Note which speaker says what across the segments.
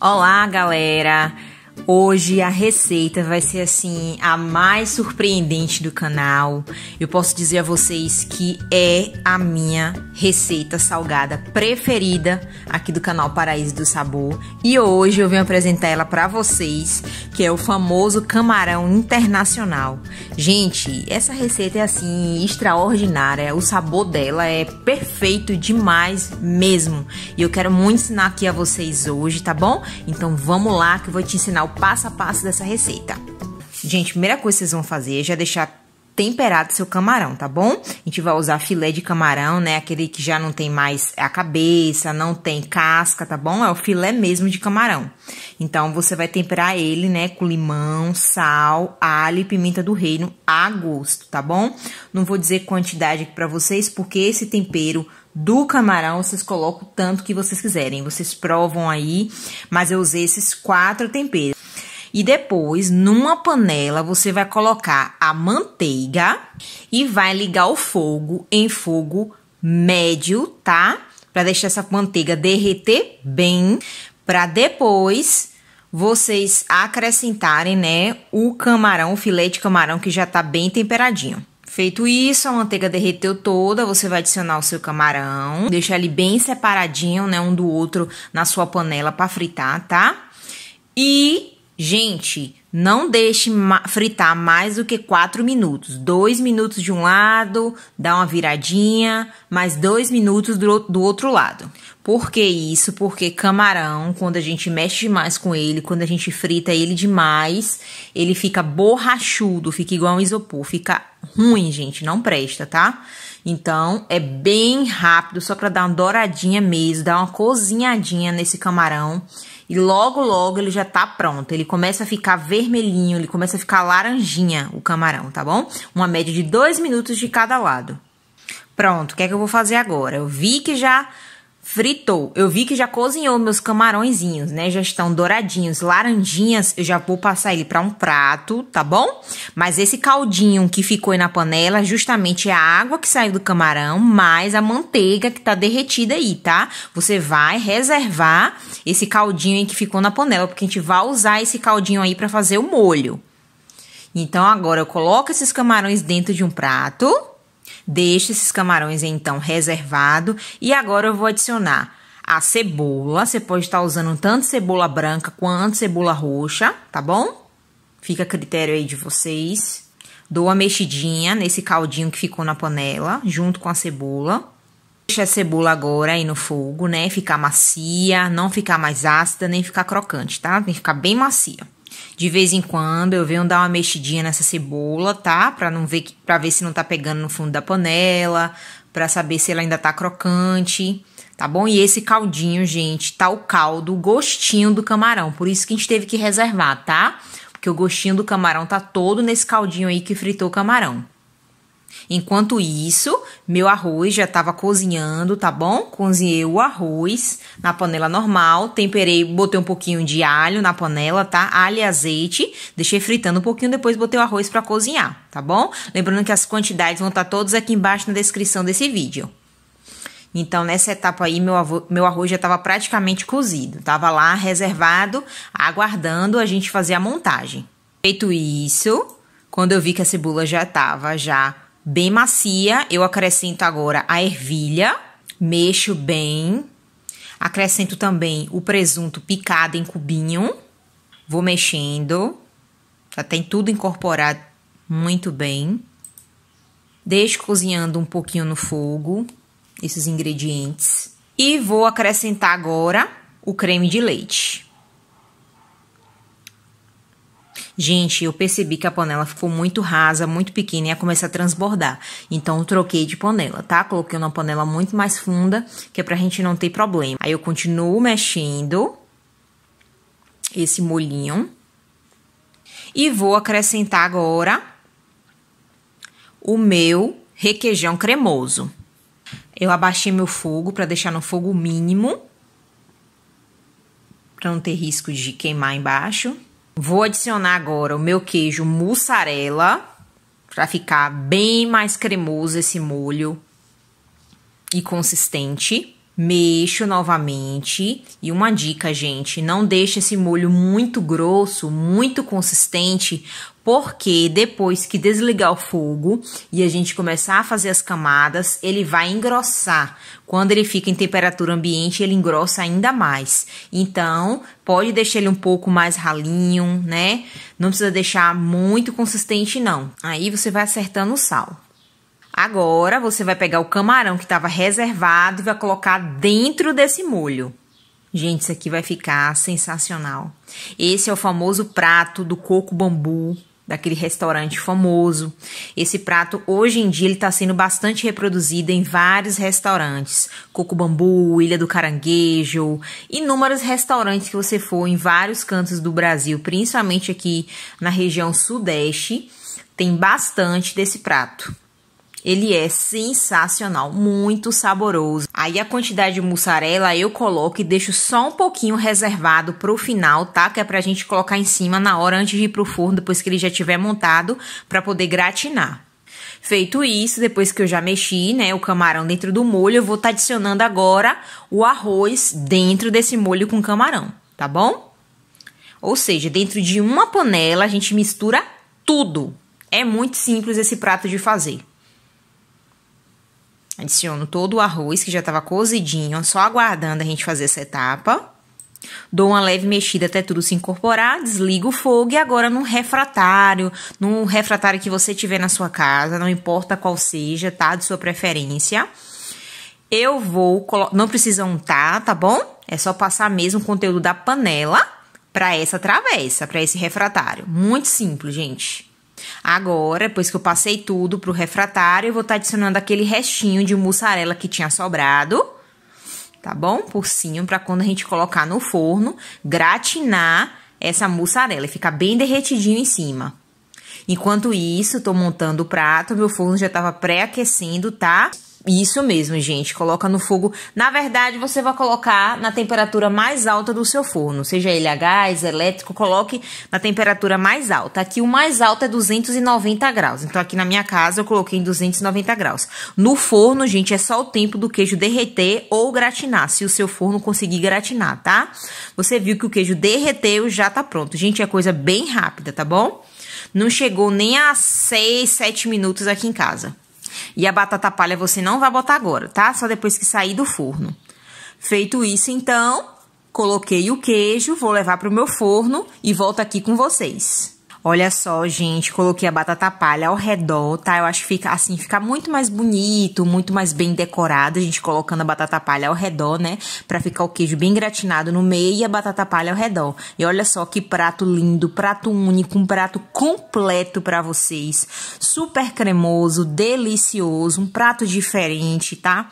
Speaker 1: Olá, galera! Hoje a receita vai ser assim a mais surpreendente do canal. Eu posso dizer a vocês que é a minha receita salgada preferida aqui do canal Paraíso do Sabor. E hoje eu venho apresentar ela para vocês, que é o famoso camarão internacional. Gente, essa receita é assim extraordinária. O sabor dela é perfeito demais mesmo. E eu quero muito ensinar aqui a vocês hoje, tá bom? Então vamos lá que eu vou te ensinar o passo a passo dessa receita. Gente, primeira coisa que vocês vão fazer é já deixar temperado seu camarão, tá bom? A gente vai usar filé de camarão, né? Aquele que já não tem mais a cabeça, não tem casca, tá bom? É o filé mesmo de camarão. Então você vai temperar ele, né, com limão, sal, alho e pimenta do reino a gosto, tá bom? Não vou dizer quantidade aqui para vocês, porque esse tempero do camarão, vocês colocam o tanto que vocês quiserem. Vocês provam aí, mas eu usei esses quatro temperos. E depois, numa panela, você vai colocar a manteiga e vai ligar o fogo em fogo médio, tá? Para deixar essa manteiga derreter bem, para depois vocês acrescentarem, né, o camarão, o filé de camarão que já tá bem temperadinho. Feito isso, a manteiga derreteu toda, você vai adicionar o seu camarão, deixar ele bem separadinho, né, um do outro na sua panela para fritar, tá? E Gente, não deixe fritar mais do que 4 minutos. 2 minutos de um lado, dá uma viradinha, mais 2 minutos do, outro lado. Por que isso? Porque camarão, quando a gente mexe demais com ele, quando a gente frita ele demais, ele fica borrachudo, fica igual um isopor, fica ruim, gente, não presta, tá? Então, é bem rápido, só para dar uma douradinha mesmo, dar uma cozinhadinha nesse camarão. E logo, logo ele já tá pronto. Ele começa a ficar vermelhinho, ele começa a ficar laranjinha o camarão, tá bom? Uma média de dois minutos de cada lado. Pronto, o que é que eu vou fazer agora? Eu vi que já fritou. Eu vi que já cozinhou meus camarõezinhos, né? Já estão douradinhos, laranjinhas. Eu já vou passar ele para um prato, tá bom? Mas esse caldinho que ficou aí na panela, justamente é a água que saiu do camarão, mais a manteiga que tá derretida aí, tá? Você vai reservar esse caldinho aí que ficou na panela, porque a gente vai usar esse caldinho aí para fazer o molho. Então agora eu coloco esses camarões dentro de um prato Deixe esses camarões então reservado e agora eu vou adicionar a cebola. Você pode estar usando tanto cebola branca quanto cebola roxa, tá bom? Fica a critério aí de vocês. Dou a mexidinha nesse caldinho que ficou na panela, junto com a cebola. Deixa a cebola agora aí no fogo, né? Ficar macia, não ficar mais ácida, nem ficar crocante, tá? Tem que ficar bem macia. De vez em quando eu venho dar uma mexidinha nessa cebola, tá? Pra, não ver, para ver se não tá pegando no fundo da panela, pra saber se ela ainda tá crocante, tá bom? E esse caldinho, gente, tá o caldo, o gostinho do camarão. Por isso que a gente teve que reservar, tá? Porque o gostinho do camarão tá todo nesse caldinho aí que fritou o camarão. Enquanto isso, meu arroz já estava cozinhando, tá bom? Cozinhei o arroz na panela normal, temperei, botei um pouquinho de alho na panela, tá? Alho e azeite, deixei fritando um pouquinho, depois botei o arroz para cozinhar, tá bom? Lembrando que as quantidades vão estar tá todas aqui embaixo na descrição desse vídeo. Então, nessa etapa aí, meu, avô, meu arroz já estava praticamente cozido. Estava lá reservado, aguardando a gente fazer a montagem. Feito isso, quando eu vi que a cebola já estava já bem macia, eu acrescento agora a ervilha, mexo bem, acrescento também o presunto picado em cubinho, vou mexendo, já tem tudo incorporado muito bem. Deixo cozinhando um pouquinho no fogo esses ingredientes e vou acrescentar agora o creme de leite. Gente, eu percebi que a panela ficou muito rasa, muito pequena e ia começar a transbordar. Então, eu troquei de panela, tá? Coloquei uma panela muito mais funda, que é pra gente não ter problema. Aí, eu continuo mexendo esse molhinho. E vou acrescentar agora o meu requeijão cremoso. Eu abaixei meu fogo para deixar no fogo mínimo, para não ter risco de queimar embaixo. Vou adicionar agora o meu queijo mussarela para ficar bem mais cremoso esse molho e consistente mexo novamente. E uma dica, gente, não deixe esse molho muito grosso, muito consistente, porque depois que desligar o fogo e a gente começar a fazer as camadas, ele vai engrossar. Quando ele fica em temperatura ambiente, ele engrossa ainda mais. Então, pode deixar ele um pouco mais ralinho, né? Não precisa deixar muito consistente, não. Aí você vai acertando o sal. Agora você vai pegar o camarão que estava reservado e vai colocar dentro desse molho. Gente, isso aqui vai ficar sensacional. Esse é o famoso prato do coco bambu, daquele restaurante famoso. Esse prato, hoje em dia, ele está sendo bastante reproduzido em vários restaurantes. Coco Bambu, Ilha do Caranguejo, inúmeros restaurantes que você for em vários cantos do Brasil, principalmente aqui na região sudeste, tem bastante desse prato. Ele é sensacional, muito saboroso. Aí a quantidade de mussarela eu coloco e deixo só um pouquinho reservado pro final, tá? Que é pra gente colocar em cima na hora antes de ir pro forno, depois que ele já tiver montado, para poder gratinar. Feito isso, depois que eu já mexi, né, o camarão dentro do molho, eu vou estar tá adicionando agora o arroz dentro desse molho com camarão, tá bom? Ou seja, dentro de uma panela a gente mistura tudo. É muito simples esse prato de fazer. Adiciono todo o arroz que já estava cozidinho, só aguardando a gente fazer essa etapa. Dou uma leve mexida até tudo se incorporar, desligo o fogo e agora num refratário, num refratário que você tiver na sua casa, não importa qual seja, tá? De sua preferência. Eu vou, não precisa untar, tá bom? É só passar mesmo o conteúdo da panela para essa travessa, para esse refratário. Muito simples, gente. Agora, depois que eu passei tudo pro refratário, eu vou estar tá adicionando aquele restinho de mussarela que tinha sobrado, tá bom? Porcinho para quando a gente colocar no forno, gratinar essa mussarela e ficar bem derretidinho em cima. Enquanto isso, tô montando o prato, meu forno já tava pré-aquecendo, tá? Isso mesmo, gente. Coloca no fogo. Na verdade, você vai colocar na temperatura mais alta do seu forno, seja ele a gás, elétrico, coloque na temperatura mais alta. Aqui o mais alto é 290 graus. Então aqui na minha casa eu coloquei em 290 graus. No forno, gente, é só o tempo do queijo derreter ou gratinar, se o seu forno conseguir gratinar, tá? Você viu que o queijo derreteu, já tá pronto. Gente, é coisa bem rápida, tá bom? Não chegou nem a 6, 7 minutos aqui em casa. E a batata palha você não vai botar agora, tá? Só depois que sair do forno. Feito isso, então, coloquei o queijo, vou levar para o meu forno e volto aqui com vocês. Olha só, gente, coloquei a batata palha ao redor, tá? Eu acho que fica assim, fica muito mais bonito, muito mais bem decorado, a gente colocando a batata palha ao redor, né? Pra ficar o queijo bem gratinado no meio e a batata palha ao redor. E olha só que prato lindo, prato único, um prato completo para vocês. Super cremoso, delicioso, um prato diferente, tá?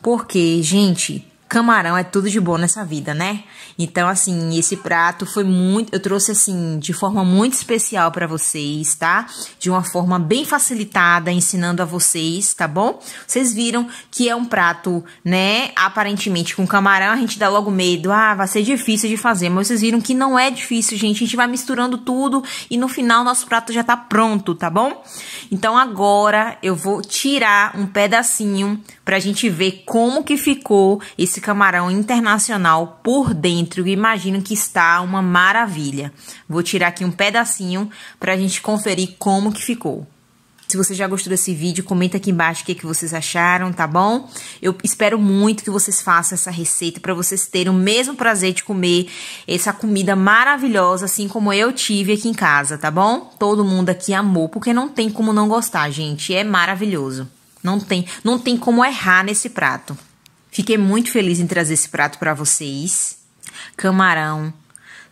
Speaker 1: Porque, gente, camarão é tudo de bom nessa vida, né? Então, assim, esse prato foi muito. Eu trouxe, assim, de forma muito especial para vocês, tá? De uma forma bem facilitada, ensinando a vocês, tá bom? Vocês viram que é um prato, né? Aparentemente com camarão, a gente dá logo medo. Ah, vai ser difícil de fazer. Mas vocês viram que não é difícil, gente. A gente vai misturando tudo e no final nosso prato já tá pronto, tá bom? Então, agora eu vou tirar um pedacinho para a gente ver como que ficou esse camarão internacional por dentro. imagino que está uma maravilha. Vou tirar aqui um pedacinho para a gente conferir como que ficou. Se você já gostou desse vídeo, comenta aqui embaixo o que, que vocês acharam, tá bom? Eu espero muito que vocês façam essa receita para vocês terem o mesmo prazer de comer essa comida maravilhosa, assim como eu tive aqui em casa, tá bom? Todo mundo aqui amou, porque não tem como não gostar, gente. É maravilhoso. Não tem, não tem como errar nesse prato. Fiquei muito feliz em trazer esse prato para vocês. Camarão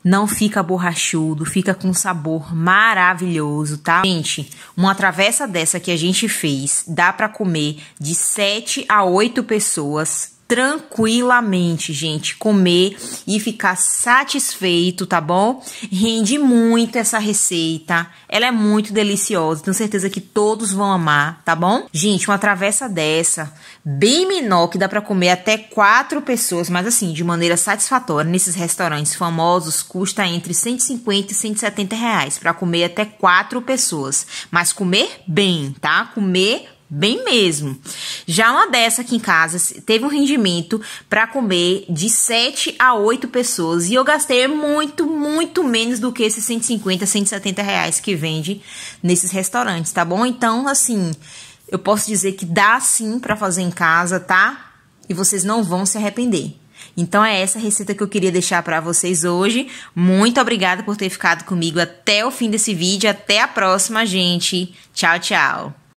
Speaker 1: não fica borrachudo, fica com sabor maravilhoso, tá? Gente, uma travessa dessa que a gente fez, dá para comer de 7 a 8 pessoas tranquilamente, gente, comer e ficar satisfeito, tá bom? Rende muito essa receita. Ela é muito deliciosa, tenho certeza que todos vão amar, tá bom? Gente, uma travessa dessa, bem menor que dá para comer até quatro pessoas, mas assim, de maneira satisfatória nesses restaurantes famosos, custa entre 150 e 170 reais para comer até quatro pessoas, mas comer bem, tá? Comer Bem mesmo. Já uma dessa aqui em casa teve um rendimento para comer de 7 a 8 pessoas e eu gastei muito, muito menos do que esses 150, 170 reais que vende nesses restaurantes, tá bom? Então, assim, eu posso dizer que dá sim para fazer em casa, tá? E vocês não vão se arrepender. Então é essa receita que eu queria deixar para vocês hoje. Muito obrigada por ter ficado comigo até o fim desse vídeo. Até a próxima, gente. Tchau, tchau.